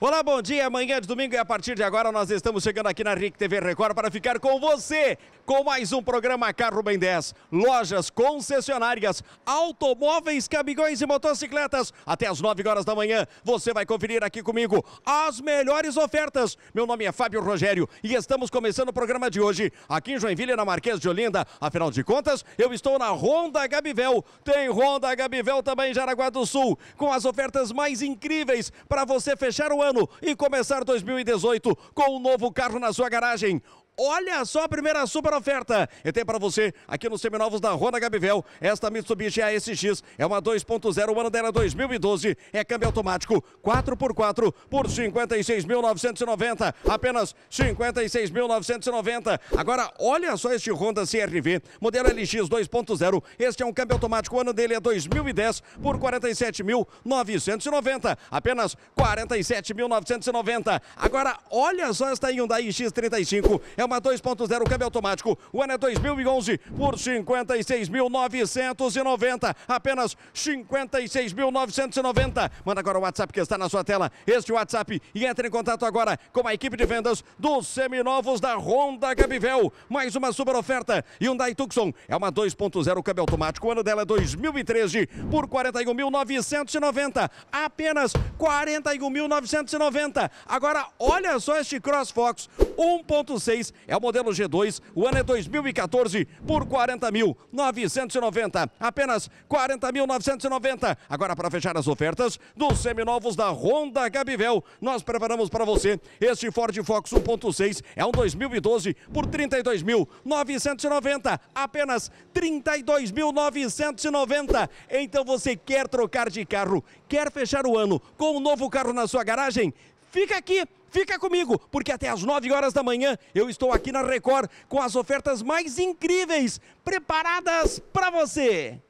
Olá, bom dia. Amanhã de domingo e a partir de agora nós estamos chegando aqui na RIC TV Record para ficar com você com mais um programa Carro Bem 10. Lojas, concessionárias, automóveis, caminhões e motocicletas. Até as 9 horas da manhã você vai conferir aqui comigo as melhores ofertas. Meu nome é Fábio Rogério e estamos começando o programa de hoje aqui em Joinville, na Marquês de Olinda. Afinal de contas, eu estou na Honda Gabivel. Tem Honda Gabivel também em Jaraguá do Sul com as ofertas mais incríveis para você fechar o ano ano e começar 2018 com um novo carro na sua garagem. Olha só a primeira super oferta. E tem para você aqui nos seminovos da Rona Gabivel. Esta Mitsubishi ASX é uma 2.0, o ano dela é 2012. É câmbio automático 4x4 por 56.990. Apenas 56.990. Agora, olha só este Honda CRV, modelo LX 2.0. Este é um câmbio automático, o ano dele é 2010 por 47.990. Apenas 47.990. Agora, olha só esta Hyundai X35. É uma 2.0 câmbio automático. O ano é 2011 por 56.990. Apenas 56.990. Manda agora o WhatsApp que está na sua tela. Este WhatsApp e entre em contato agora com a equipe de vendas dos seminovos da Honda Gabivel. Mais uma super oferta. Hyundai Tucson é uma 2.0 câmbio automático. O ano dela é 2013 por 41.990. Apenas 41.990. Agora olha só este CrossFox 1.6 é o modelo G2, o ano é 2014, por 40.990, apenas 40.990. Agora, para fechar as ofertas dos seminovos da Honda Gabivel, nós preparamos para você este Ford Fox 1.6, é um 2012, por 32.990, apenas 32.990. Então, você quer trocar de carro, quer fechar o ano com um novo carro na sua garagem? fica aqui, fica comigo, porque até às 9 horas da manhã eu estou aqui na Record com as ofertas mais incríveis preparadas para você.